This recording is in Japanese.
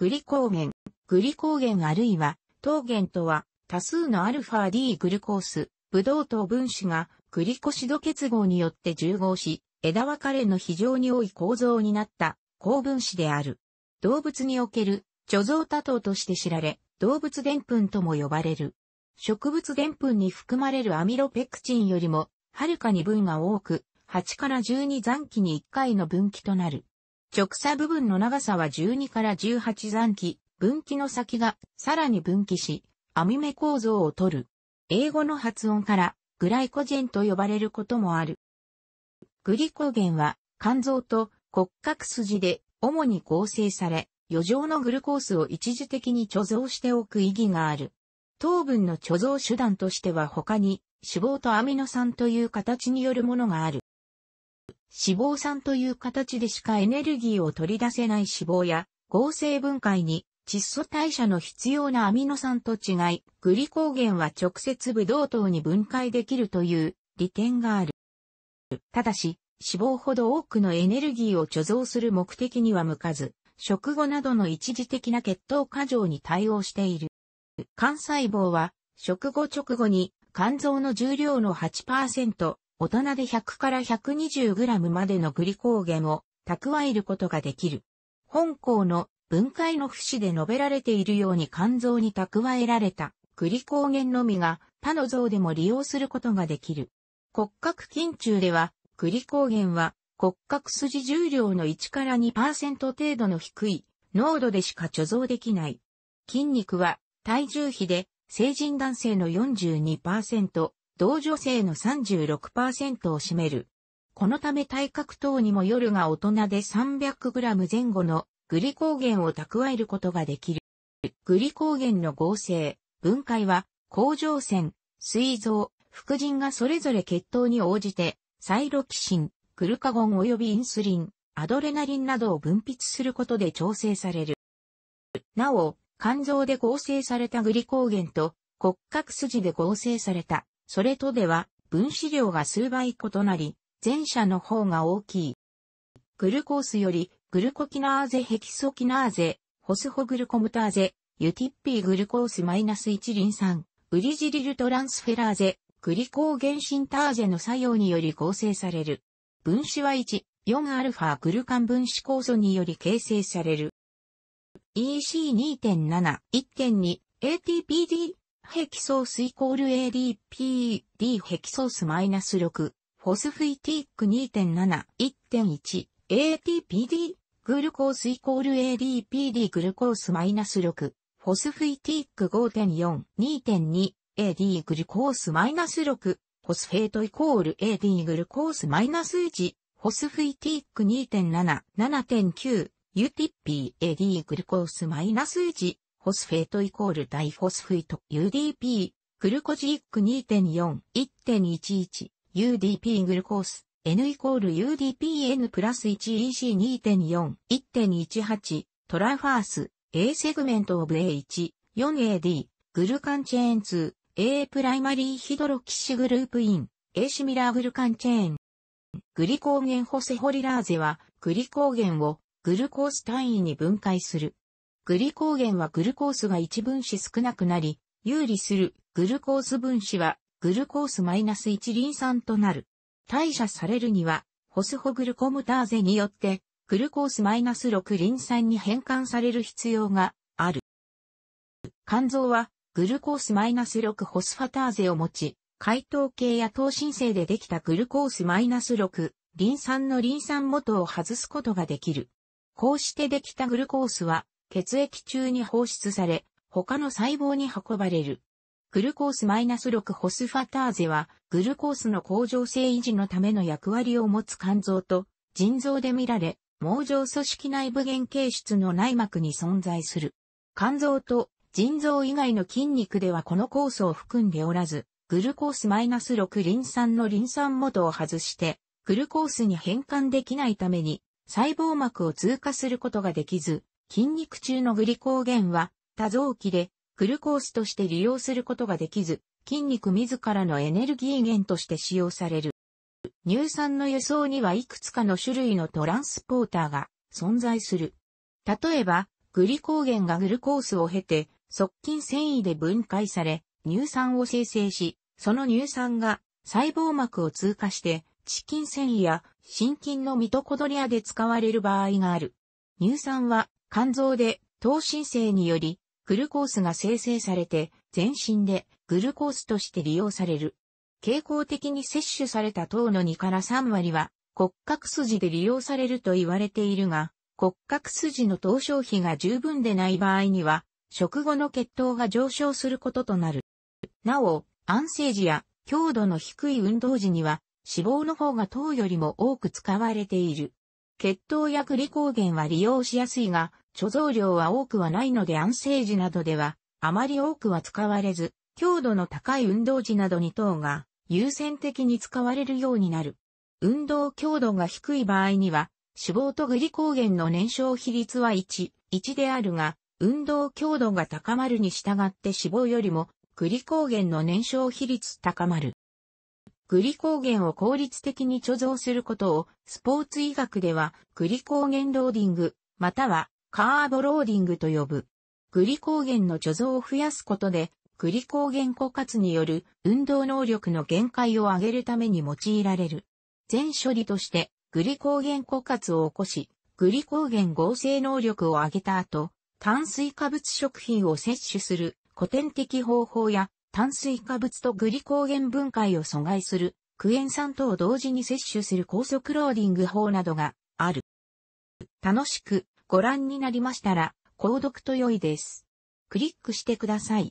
グリコーゲン、グリコーゲンあるいは桃原とは多数の α-D グルコース、ブドウ糖分子がグリコシド結合によって重合し、枝分かれの非常に多い構造になった高分子である。動物における貯蔵多糖として知られ、動物でんぷんとも呼ばれる。植物でんぷんに含まれるアミロペクチンよりも、はるかに分が多く、8から12残期に1回の分岐となる。直差部分の長さは12から18残機、分岐の先がさらに分岐し、網目構造をとる。英語の発音からグライコジェンと呼ばれることもある。グリコゲンは肝臓と骨格筋で主に合成され、余剰のグルコースを一時的に貯蔵しておく意義がある。糖分の貯蔵手段としては他に脂肪とアミノ酸という形によるものがある。脂肪酸という形でしかエネルギーを取り出せない脂肪や合成分解に窒素代謝の必要なアミノ酸と違い、グリコーゲンは直接ブドウ糖に分解できるという利点がある。ただし、脂肪ほど多くのエネルギーを貯蔵する目的には向かず、食後などの一時的な血糖過剰に対応している。肝細胞は食後直後に肝臓の重量の8%、大人で100から 120g までのグリコーゲンを蓄えることができる。本校の分解の不死で述べられているように肝臓に蓄えられたグリコーゲンのみが他の像でも利用することができる。骨格筋中ではグリコーゲンは骨格筋重量の1から2%程度の低い濃度でしか貯蔵できない。筋肉は体重比で成人男性の42%、同女性の36%を占める。このため体格等にも夜が大人で 300g 前後のグリコーゲンを蓄えることができる。グリコーゲンの合成、分解は、甲状腺、膵臓、副腎がそれぞれ血糖に応じて、サイロキシン、グルカゴン及びインスリン、アドレナリンなどを分泌することで調整される。なお、肝臓で合成されたグリコーゲンと骨格筋で合成されたそれとでは分子量が数倍異なり、前者の方が大きい。グルコースよりグルコキナーゼヘキソキナーゼ、ホスホグルコムターゼ、ユティッピーグルコースマイナス1リン酸、ウリジリルトランスフェラーゼ、グリコー原神ターゼの作用により合成される。分子は1、4α グルカン分子酵素により形成される。EC2.7、1.2、ATPD ヘキソースイコール ADP、D ヘキソースマイナス6、フォスフィティック2.7、1.1、ATPD、グルコースイコール ADPD グルコースマイナス6、フォスフィティック5.4、2.2、AD グルコースマイナス6、ホスフェートイコール AD グルコースマイナス1、ホスフィティック2.7、7.9、UTP、AD グルコースマイナス1、ホスフェートイコールダイホスフィート UDP グルコジック2.4 1.11 UDP グルコース N イコール UDPN プラス 1EC2.4 1.18トラファース A セグメントオブ A1 4AD グルカンチェーン2 A プライマリーヒドロキシグループイン A シミラーグルカンチェーングリコーゲンホセホリラーゼはグリコーゲンをグルコース単位に分解するグリコーゲンはグルコースが1分子少なくなり、有利するグルコース分子はグルコース -1 リン酸となる。代謝されるには、ホスホグルコムターゼによって、グルコース -6 リン酸に変換される必要がある。肝臓は、グルコース -6 ホスファターゼを持ち、解糖系や糖新生でできたグルコース -6 リン酸のリン酸元を外すことができる。こうしてできたグルコースは、血液中に放出され、他の細胞に運ばれる。グルコース -6 ホスファターゼは、グルコースの向上性維持のための役割を持つ肝臓と、腎臓で見られ、網状組織内部原形質の内膜に存在する。肝臓と腎臓以外の筋肉ではこの酵素を含んでおらず、グルコース -6 リン酸のリン酸元を外して、グルコースに変換できないために、細胞膜を通過することができず、筋肉中のグリコーゲンは多臓器でグルコースとして利用することができず、筋肉自らのエネルギー源として使用される。乳酸の輸送にはいくつかの種類のトランスポーターが存在する。例えば、グリコーゲンがグルコースを経て、側近繊維で分解され、乳酸を生成し、その乳酸が細胞膜を通過して、チキン繊維や心筋のミトコドリアで使われる場合がある。乳酸は肝臓で糖新生により、グルコースが生成されて、全身でグルコースとして利用される。傾向的に摂取された糖の2から3割は骨格筋で利用されると言われているが、骨格筋の糖消費が十分でない場合には、食後の血糖が上昇することとなる。なお、安静時や強度の低い運動時には、脂肪の方が糖よりも多く使われている。血糖やグリコーゲンは利用しやすいが、貯蔵量は多くはないので安静時などでは、あまり多くは使われず、強度の高い運動時などに等が優先的に使われるようになる。運動強度が低い場合には、脂肪とグリコーゲンの燃焼比率は1、1であるが、運動強度が高まるに従って脂肪よりもグリコーゲンの燃焼比率高まる。グリコーゲンを効率的に貯蔵することを、スポーツ医学では、グリコーゲンローディング、または、カーボローディングと呼ぶ。グリコーゲンの貯蔵を増やすことで、グリコーゲン枯渇による運動能力の限界を上げるために用いられる。全処理として、グリコーゲン枯渇を起こし、グリコーゲン合成能力を上げた後、炭水化物食品を摂取する古典的方法や炭水化物とグリコーゲン分解を阻害するクエン酸等を同時に摂取する高速ローディング法などがある。楽しくご覧になりましたら、購読と良いです。クリックしてください。